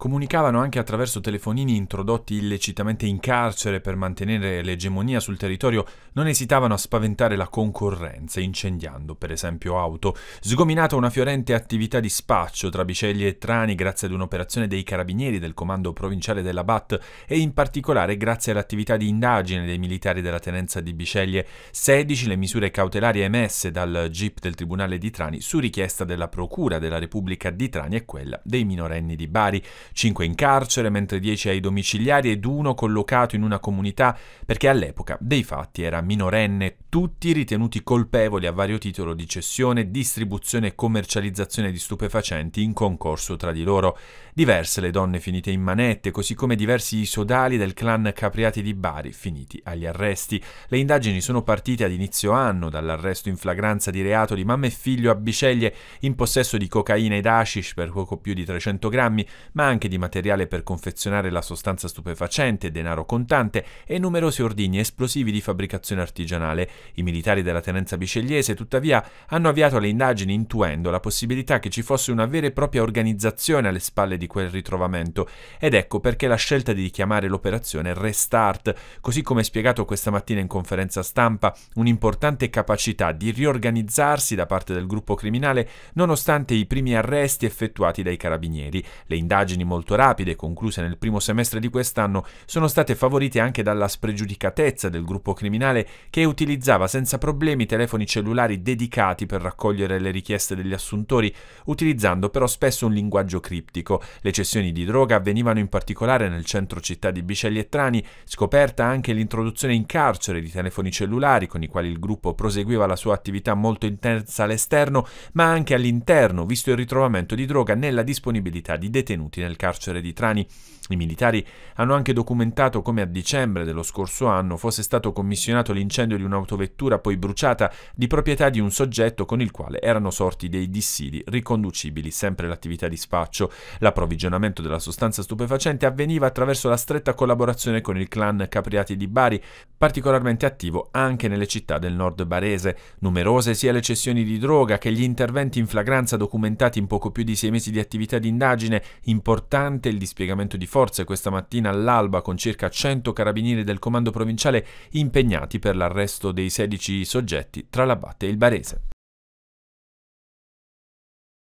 comunicavano anche attraverso telefonini introdotti illecitamente in carcere per mantenere l'egemonia sul territorio, non esitavano a spaventare la concorrenza, incendiando per esempio auto, sgominata una fiorente attività di spaccio tra Bicelli e Trani grazie ad un'operazione dei carabinieri del comando provinciale della BAT e in particolare grazie all'attività di indagine dei militari della tenenza di Biceglie, 16 le misure cautelari emesse dal GIP del Tribunale di Trani su richiesta della Procura della Repubblica di Trani e quella dei minorenni di Bari 5 in carcere, mentre 10 ai domiciliari ed uno collocato in una comunità perché all'epoca dei fatti era minorenne, tutti ritenuti colpevoli a vario titolo di cessione, distribuzione e commercializzazione di stupefacenti in concorso tra di loro. Diverse le donne finite in manette, così come diversi i sodali del clan Capriati di Bari finiti agli arresti. Le indagini sono partite ad inizio anno dall'arresto in flagranza di reato di mamma e figlio a Biceglie in possesso di cocaina ed hashish per poco più di 300 grammi, ma anche anche di materiale per confezionare la sostanza stupefacente, denaro contante e numerosi ordigni esplosivi di fabbricazione artigianale. I militari della tenenza bicelliese, tuttavia, hanno avviato le indagini intuendo la possibilità che ci fosse una vera e propria organizzazione alle spalle di quel ritrovamento ed ecco perché la scelta di chiamare l'operazione Restart, così come spiegato questa mattina in conferenza stampa, un'importante capacità di riorganizzarsi da parte del gruppo criminale nonostante i primi arresti effettuati dai carabinieri. Le indagini molto rapide, concluse nel primo semestre di quest'anno, sono state favorite anche dalla spregiudicatezza del gruppo criminale che utilizzava senza problemi telefoni cellulari dedicati per raccogliere le richieste degli assuntori, utilizzando però spesso un linguaggio criptico. Le cessioni di droga avvenivano in particolare nel centro città di Bicelli e Trani, scoperta anche l'introduzione in carcere di telefoni cellulari con i quali il gruppo proseguiva la sua attività molto intensa all'esterno, ma anche all'interno, visto il ritrovamento di droga nella disponibilità di detenuti nel carcere di Trani. I militari hanno anche documentato come a dicembre dello scorso anno fosse stato commissionato l'incendio di un'autovettura poi bruciata di proprietà di un soggetto con il quale erano sorti dei dissidi riconducibili sempre all'attività di spaccio. L'approvvigionamento della sostanza stupefacente avveniva attraverso la stretta collaborazione con il clan Capriati di Bari, particolarmente attivo anche nelle città del nord barese. Numerose sia le cessioni di droga che gli interventi in flagranza documentati in poco più di sei mesi di attività di indagine, importanti importante il dispiegamento di forze questa mattina all'alba con circa 100 carabinieri del comando provinciale impegnati per l'arresto dei 16 soggetti tra l'Abate e il Barese.